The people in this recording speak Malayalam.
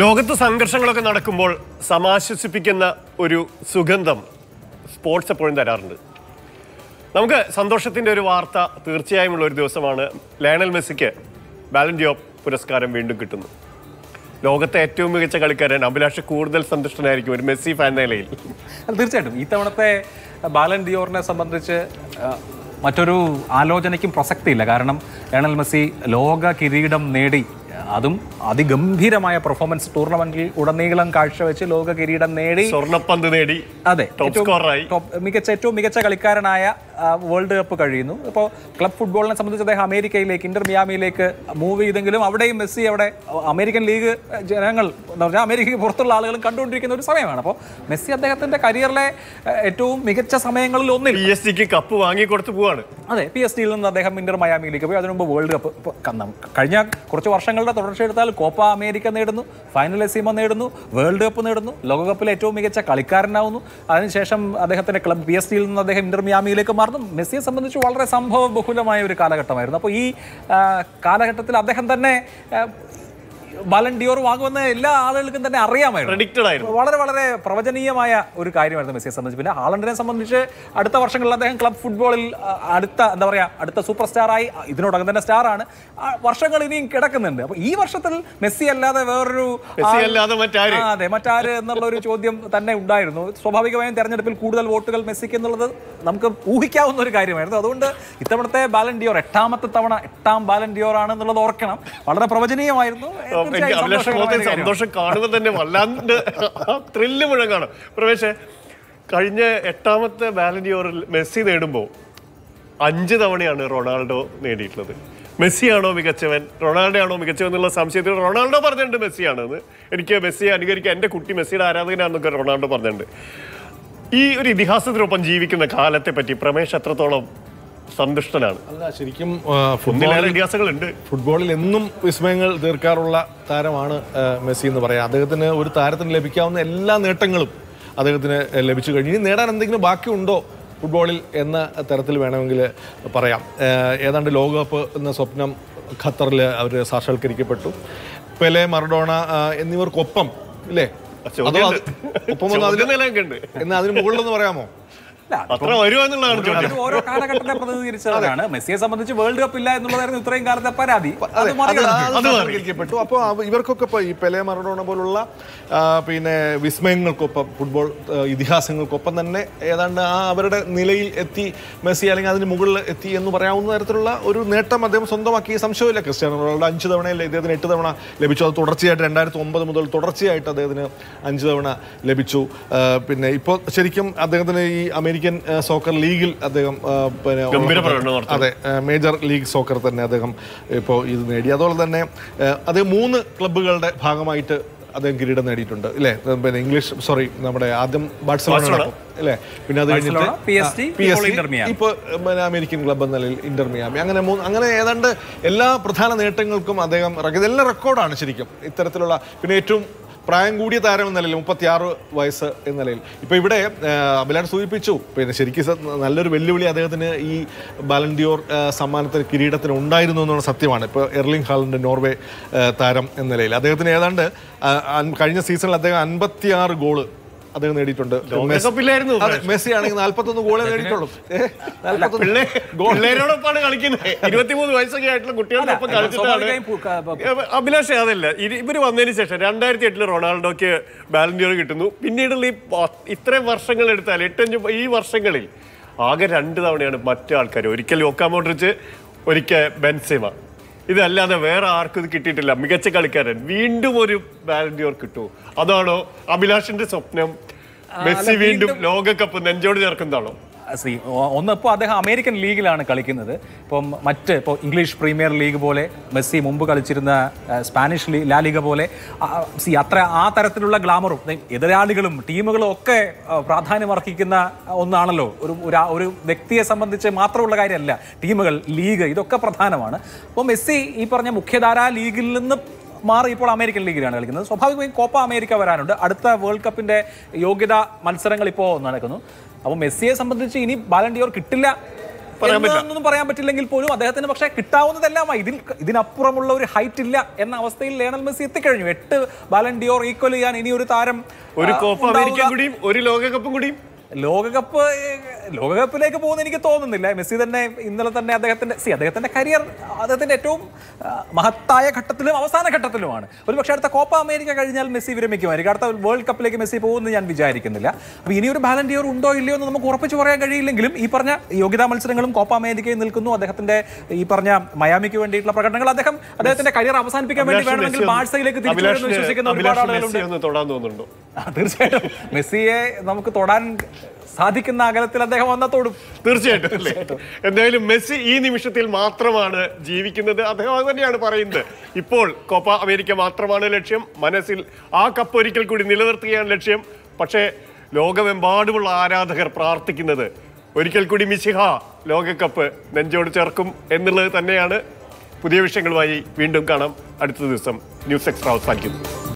ലോകത്ത് സംഘർഷങ്ങളൊക്കെ നടക്കുമ്പോൾ സമാശ്വസിപ്പിക്കുന്ന ഒരു സുഗന്ധം സ്പോർട്സ് എപ്പോഴും തരാറുണ്ട് നമുക്ക് സന്തോഷത്തിൻ്റെ ഒരു വാർത്ത തീർച്ചയായും ഉള്ള ഒരു ദിവസമാണ് ലയണൽ മെസ്സിക്ക് ബാലൻഡിയോ പുരസ്കാരം വീണ്ടും കിട്ടുന്നു ലോകത്തെ ഏറ്റവും മികച്ച കളിക്കാരൻ അഭിലാഷ് കൂടുതൽ സന്തുഷ്ടനായിരിക്കും ഒരു മെസ്സി ഫാൻ നിലയിൽ തീർച്ചയായിട്ടും ഈ തവണത്തെ ബാലൻഡിയോറിനെ സംബന്ധിച്ച് മറ്റൊരു ആലോചനയ്ക്കും പ്രസക്തിയില്ല കാരണം ലയണൽ മെസ്സി ലോക കിരീടം നേടി അതും അതിഗംഭീരമായ പെർഫോമൻസ് ടൂർണമെന്റിൽ ഉടനീളം കാഴ്ചവെച്ച് ലോക കിരീടം നേടി സ്വർണ്ണപ്പന്ത് നേടി അതെ മികച്ച ഏറ്റവും മികച്ച കളിക്കാരനായ വേൾഡ് കപ്പ് കഴിയുന്നു ഇപ്പോൾ ക്ലബ് ഫുട്ബോളിനെ സംബന്ധിച്ച് അദ്ദേഹം അമേരിക്കയിലേക്ക് ഇന്റർ മിയാമിയിലേക്ക് മൂവ് ചെയ്തെങ്കിലും അവിടെയും മെസ്സി അവിടെ അമേരിക്കൻ ലീഗ് ജനങ്ങൾ എന്ന് പറഞ്ഞാൽ അമേരിക്കയ്ക്ക് പുറത്തുള്ള ആളുകളും കണ്ടുകൊണ്ടിരിക്കുന്ന ഒരു സമയമാണ് അപ്പോൾ മെസ്സി അദ്ദേഹത്തിന്റെ കരിയറിലെ ഏറ്റവും മികച്ച സമയങ്ങളിൽ ഒന്നിൽ പി എസ് സിക്ക് കപ്പ് വാങ്ങി കൊടുത്തു പോവാണ് അതെ പി എസ് ജിയിൽ നിന്ന് അദ്ദേഹം ഇന്റർ മയാമിയിലേക്ക് പോയി അതിനുമുമ്പ് വേൾഡ് കപ്പ് കഴിഞ്ഞ കുറച്ച് വർഷങ്ങളുടെ തുടർച്ച എടുത്താൽ കോപ്പ അമേരിക്ക നേടുന്നു ഫൈനൽ എസീമ നേടുന്നു വേൾഡ് കപ്പ് നേടുന്നു ലോകകപ്പിലെ ഏറ്റവും മികച്ച കളിക്കാരനാവുന്നു അതിനുശേഷം അദ്ദേഹത്തിന്റെ ക്ലബ് പി എസ് ജിയിൽ നിന്ന് അദ്ദേഹം ഇന്റർ മിയാമിയിലേക്ക് മറന്നു മെസ്സിയെ സംബന്ധിച്ച് വളരെ സംഭവ ബഹുലമായ ഒരു കാലഘട്ടമായിരുന്നു അപ്പോൾ ഈ കാലഘട്ടത്തിൽ അദ്ദേഹം തന്നെ ബാലൻഡിയോർ വാങ്ങുമെന്ന് എല്ലാ ആളുകൾക്കും തന്നെ അറിയാമായിരുന്നു വളരെ വളരെ പ്രവചനീയമായ ഒരു കാര്യമായിരുന്നു മെസ്സിയെ സംബന്ധിച്ച് പിന്നെ ഹാളണ്ടിനെ സംബന്ധിച്ച് അടുത്ത വർഷങ്ങളിൽ അദ്ദേഹം ക്ലബ് ഫുട്ബോളിൽ അടുത്ത എന്താ പറയുക അടുത്ത സൂപ്പർ സ്റ്റാറായി ഇതിനോടകം തന്നെ സ്റ്റാറാണ് വർഷങ്ങൾ ഇനിയും കിടക്കുന്നുണ്ട് അപ്പൊ ഈ വർഷത്തിൽ മെസ്സി അല്ലാതെ വേറൊരു അതെ മറ്റാര് എന്നുള്ള ഒരു ചോദ്യം തന്നെ ഉണ്ടായിരുന്നു സ്വാഭാവികമായും തെരഞ്ഞെടുപ്പിൽ കൂടുതൽ വോട്ടുകൾ മെസ്സിക്ക് എന്നുള്ളത് നമുക്ക് ഊഹിക്കാവുന്ന ഒരു കാര്യമായിരുന്നു അതുകൊണ്ട് ഇത്തവണത്തെ ബാലൻഡിയോർ എട്ടാമത്തെ തവണ എട്ടാം ബാലൻഡിയോർ ആണെന്നുള്ളത് ഓർക്കണം വളരെ പ്രവചനീയമായിരുന്നു എനിക്ക് സന്തോഷം കാണുമ്പോൾ തന്നെ വല്ലാണ്ട് ത്രില്ല് മുഴങ്ങാണ് പ്രവേശേ കഴിഞ്ഞ എട്ടാമത്തെ ബാലന്റിയോറിൽ മെസ്സി നേടുമ്പോൾ അഞ്ച് തവണയാണ് റൊണാൾഡോ നേടിയിട്ടുള്ളത് മെസ്സിയാണോ മികച്ചവൻ റൊണാൾഡോ ആണോ മികച്ചവൻ എന്നുള്ള സംശയത്തിൽ റൊണാൾഡോ പറഞ്ഞിട്ടുണ്ട് മെസ്സിയാണെന്ന് എനിക്ക് മെസ്സിയെ അനുകരിക്കാൻ എൻ്റെ കുട്ടി മെസ്സിയുടെ ആരാധകനാണെന്നൊക്കെ റൊണാൾഡോ പറഞ്ഞിട്ടുണ്ട് ഈ ഒരു ഇതിഹാസത്തിനൊപ്പം ജീവിക്കുന്ന കാലത്തെ പറ്റി പ്രമേഷ് എത്രത്തോളം സന്തുഷ്ടനാണ് അല്ല ശരിക്കും ഒന്നിലേറെ ഫുട്ബോളിൽ എന്നും വിസ്മയങ്ങൾ തീർക്കാറുള്ള താരമാണ് മെസ്സി എന്ന് പറയാം അദ്ദേഹത്തിന് ഒരു താരത്തിന് ലഭിക്കാവുന്ന എല്ലാ നേട്ടങ്ങളും അദ്ദേഹത്തിന് ലഭിച്ചു കഴിഞ്ഞു ഇനി നേടാൻ എന്തെങ്കിലും ബാക്കിയുണ്ടോ ഫുട്ബോളിൽ എന്ന തരത്തിൽ വേണമെങ്കിൽ പറയാം ഏതാണ്ട് ലോകകപ്പ് എന്ന സ്വപ്നം ഖത്തറിൽ അവർ സാക്ഷാത്കരിക്കപ്പെട്ടു പെലെ മറഡോണ എന്നിവർക്കൊപ്പം ഇല്ലേ ഒപ്പം എന്നാൽ അതിന് മുകളിലൊന്ന് പറയാമോ ഓരോ കാലഘട്ടത്തെ പ്രതിനിധീകരിച്ചതാണ് മെസ്സിയെ സംബന്ധിച്ച് വേൾഡ് കപ്പ് ഇല്ല എന്നുള്ളതായിരുന്നു ഇത്രയും കാലത്തെ പരാതി പ്പെട്ടു അപ്പോൾ ഇവർക്കൊക്കെ പെലെ മറഡോണ പോലുള്ള പിന്നെ വിസ്മയങ്ങൾക്കൊപ്പം ഫുട്ബോൾ ഇതിഹാസങ്ങൾക്കൊപ്പം തന്നെ ഏതാണ്ട് ആ അവരുടെ നിലയിൽ എത്തി മെസ്സി അല്ലെങ്കിൽ അതിന് മുകളിൽ എത്തി എന്ന് പറയാവുന്ന തരത്തിലുള്ള ഒരു നേട്ടം അദ്ദേഹം സ്വന്തമാക്കി സംശയമില്ല ക്രിസ്ത്യാനോ റൊണാൾഡോ അഞ്ച് തവണയല്ല ഇദ്ദേഹത്തിന് എട്ട് തവണ ലഭിച്ചു അത് തുടർച്ചയായിട്ട് രണ്ടായിരത്തി ഒമ്പത് മുതൽ തുടർച്ചയായിട്ട് അദ്ദേഹത്തിന് അഞ്ച് തവണ ലഭിച്ചു പിന്നെ ഇപ്പോൾ ശരിക്കും അദ്ദേഹത്തിന് ഈ അമേരിക്ക അമേരിക്കൻ സോക്കർ ലീഗിൽ അദ്ദേഹം പിന്നെ അതെ മേജർ ലീഗ് സോക്കർ തന്നെ അദ്ദേഹം ഇപ്പോൾ ഇത് നേടി അതുപോലെ തന്നെ അദ്ദേഹം മൂന്ന് ക്ലബ്ബുകളുടെ ഭാഗമായിട്ട് അദ്ദേഹം കിരീടം നേടിയിട്ടുണ്ട് അല്ലേ പിന്നെ ഇംഗ്ലീഷ് സോറി നമ്മുടെ ആദ്യം ബാഴ്സലോണ അല്ലേ പിന്നെ അത് കഴിഞ്ഞിട്ട് ഇപ്പോൾ അമേരിക്കൻ ക്ലബ് എന്ന നിലയിൽ ഇന്റർമിയാമി അങ്ങനെ മൂന്ന് അങ്ങനെ ഏതാണ്ട് എല്ലാ പ്രധാന നേട്ടങ്ങൾക്കും അദ്ദേഹം ഇതെല്ലാം റെക്കോർഡാണ് ശരിക്കും ഇത്തരത്തിലുള്ള പിന്നെ ഏറ്റവും പ്രായം കൂടിയ താരം എന്ന നിലയിൽ ആറ് വയസ്സ് എന്ന നിലയിൽ ഇപ്പോൾ ഇവിടെ അബിലാട് സൂചിപ്പിച്ചു പിന്നെ ശരിക്കും നല്ലൊരു വെല്ലുവിളി അദ്ദേഹത്തിന് ഈ ബാലൻഡിയോർ സമ്മാനത്തിന് കിരീടത്തിന് ഉണ്ടായിരുന്നു എന്നുള്ള സത്യമാണ് ഇപ്പോൾ എർലിംഗ് ഹാളിൻ്റെ നോർവേ താരം എന്ന നിലയിൽ അദ്ദേഹത്തിന് ഏതാണ്ട് കഴിഞ്ഞ സീസണിൽ അദ്ദേഹം ആറ് ഗോള് അദ്ദേഹം നേടിയിട്ടുണ്ട് മെസ്സി ആണെങ്കിൽ നാല്പത്തൊന്ന് ഗോളേ നേടിയിട്ടുള്ളൂ കളിക്കുന്നത് ഇരുപത്തിമൂന്ന് വയസ്സൊക്കെ ആയിട്ടുള്ള കുട്ടികളോടൊപ്പം കളിച്ചിട്ടാണ് അഭിലാഷ് അതല്ല ഇവര് വന്നതിന് ശേഷം രണ്ടായിരത്തി എട്ടില് റൊണാൾഡോക്ക് ബാലൻഡിയർ കിട്ടുന്നു പിന്നീടുള്ള ഈ ഇത്രയും വർഷങ്ങൾ എടുത്താൽ എട്ടഞ്ച് ഈ വർഷങ്ങളിൽ ആകെ രണ്ട് തവണയാണ് മറ്റു ആൾക്കാർ ഒരിക്കൽ യോക്കാമോട്രിച്ച് ഒരിക്കൽ ബെൻസിമ ഇതല്ലാതെ വേറെ ആർക്കും ഇത് കിട്ടിയിട്ടില്ല മികച്ച കളിക്കാരൻ വീണ്ടും ഒരു ബാലൻഡിയോർ കിട്ടുമോ അതാണോ അഭിലാഷിന്റെ സ്വപ്നം മെസ്സി വീണ്ടും ലോകകപ്പ് നെഞ്ചോട് ചേർക്കുന്നതാണോ സി ഒന്നിപ്പോൾ അദ്ദേഹം അമേരിക്കൻ ലീഗിലാണ് കളിക്കുന്നത് ഇപ്പം മറ്റ് ഇപ്പോൾ ഇംഗ്ലീഷ് പ്രീമിയർ ലീഗ് പോലെ മെസ്സി മുമ്പ് കളിച്ചിരുന്ന സ്പാനിഷ് ലീ ലാലിക പോലെ സി അത്ര ആ തരത്തിലുള്ള ഗ്ലാമറും എതിരാളികളും ടീമുകളും ഒക്കെ പ്രാധാന്യം അർഹിക്കുന്ന ഒന്നാണല്ലോ ഒരു ഒരു വ്യക്തിയെ സംബന്ധിച്ച് മാത്രമുള്ള കാര്യമല്ല ടീമുകൾ ലീഗ് ഇതൊക്കെ പ്രധാനമാണ് അപ്പോൾ മെസ്സി ഈ പറഞ്ഞ മുഖ്യധാരാ ലീഗിൽ നിന്ന് മാറി ഇപ്പോൾ അമേരിക്കൻ ലീഗിലാണ് കളിക്കുന്നത് സ്വാഭാവികമായും കോപ്പ അമേരിക്ക വരാനുണ്ട് അടുത്ത വേൾഡ് കപ്പിന്റെ യോഗ്യത മത്സരങ്ങൾ ഇപ്പോൾ നടക്കുന്നു അപ്പോൾ മെസ്സിയെ സംബന്ധിച്ച് ഇനി ബാലൻഡിയോർ കിട്ടില്ല എന്നൊന്നും പറയാൻ പറ്റില്ലെങ്കിൽ പോലും അദ്ദേഹത്തിന് പക്ഷേ കിട്ടാവുന്നതെല്ലാം ഇതിൽ ഇതിനപ്പുറമുള്ള ഒരു ഹൈറ്റ് ഇല്ല എന്ന അവസ്ഥയിൽ ലേണൽ മെസ്സി എത്തിക്കഴിഞ്ഞു എട്ട് ബാലൻഡിയോർ ഈക്വൽ ചെയ്യാൻ ഇനി ഒരു താരം ഒരു കോപ്പ അമേരിക്ക കൂടിയും ഒരു ലോകകപ്പും കൂടിയും ലോകകപ്പ് ലോകകപ്പിലേക്ക് പോകുന്ന എനിക്ക് തോന്നുന്നില്ല മെസ്സി തന്നെ ഇന്നലെ തന്നെ അദ്ദേഹത്തിന്റെ സി അദ്ദേഹത്തിന്റെ കരിയർ അദ്ദേഹത്തിന്റെ ഏറ്റവും മഹത്തായ ഘട്ടത്തിലും അവസാന ഘട്ടത്തിലുമാണ് ഒരു പക്ഷേ അടുത്ത കോപ്പ അമേരിക്ക കഴിഞ്ഞാൽ മെസ്സി വിരമിക്കുമായിരിക്കും അടുത്ത വേൾഡ് കപ്പിലേക്ക് മെസ്സി പോകുമെന്ന് ഞാൻ വിചാരിക്കുന്നില്ല അപ്പോൾ ഇനിയൊരു ബാലൻഡിയർ ഉണ്ടോ ഇല്ലയോ എന്ന് നമുക്ക് ഉറപ്പിച്ച് പറയാൻ കഴിയില്ലെങ്കിലും ഈ പറഞ്ഞ യോഗ്യതാ മത്സരങ്ങളും കോപ്പ അമേരിക്കയിൽ നിൽക്കുന്നു അദ്ദേഹത്തിന്റെ ഈ പറഞ്ഞ മയാമിക്ക് വേണ്ടിയിട്ടുള്ള പ്രകടനങ്ങൾ അദ്ദേഹം അദ്ദേഹത്തിന്റെ കരിയർ അവസാനിപ്പിക്കാൻ വേണ്ടി വേണമെങ്കിൽ ബാഴ്സയിലേക്ക് തിരിച്ചു വിശ്വസിക്കുന്ന ഒരുപാട് ആളുകളുണ്ട് തീർച്ചയായിട്ടും മെസ്സിയെ നമുക്ക് തൊടാൻ സാധിക്കുന്ന അകലത്തിൽ അദ്ദേഹം വന്നത്തോടും തീർച്ചയായിട്ടും അല്ലേ എന്തായാലും മെസ്സി ഈ നിമിഷത്തിൽ മാത്രമാണ് ജീവിക്കുന്നത് അദ്ദേഹം അത് തന്നെയാണ് പറയുന്നത് ഇപ്പോൾ കോപ്പ അമേരിക്ക മാത്രമാണ് ലക്ഷ്യം മനസ്സിൽ ആ കപ്പ് ഒരിക്കൽ കൂടി നിലനിർത്തുകയാണ് ലക്ഷ്യം പക്ഷേ ലോകമെമ്പാടുമുള്ള ആരാധകർ പ്രാർത്ഥിക്കുന്നത് ഒരിക്കൽ കൂടി മിസിഹ ലോകകപ്പ് നെഞ്ചോട് ചേർക്കും എന്നുള്ളത് തന്നെയാണ് പുതിയ വിഷയങ്ങളുമായി വീണ്ടും കാണാം അടുത്ത ദിവസം ന്യൂസ് എക്സ്ട്രാ അവസാനിക്കുന്നു